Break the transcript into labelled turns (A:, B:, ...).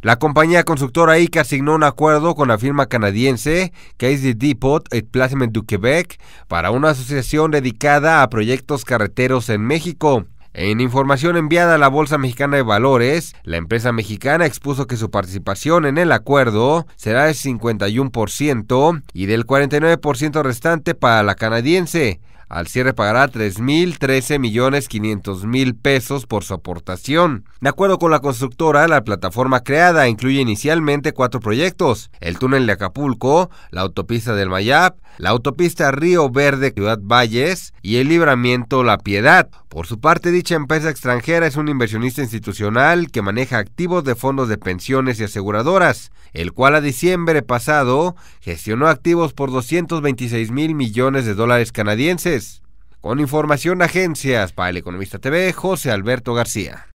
A: La compañía constructora ICA asignó un acuerdo con la firma canadiense Casey Depot et Placement du Québec para una asociación dedicada a proyectos carreteros en México. En información enviada a la Bolsa Mexicana de Valores, la empresa mexicana expuso que su participación en el acuerdo será del 51% y del 49% restante para la canadiense. Al cierre pagará 3.013.500.000 millones mil pesos por su aportación. De acuerdo con la constructora, la plataforma creada incluye inicialmente cuatro proyectos, el túnel de Acapulco, la autopista del Mayap, la autopista Río Verde Ciudad Valles y el libramiento La Piedad. Por su parte, dicha empresa extranjera es un inversionista institucional que maneja activos de fondos de pensiones y aseguradoras, el cual a diciembre pasado gestionó activos por 226 mil millones de dólares canadienses con información Agencias para el Economista TV, José Alberto García.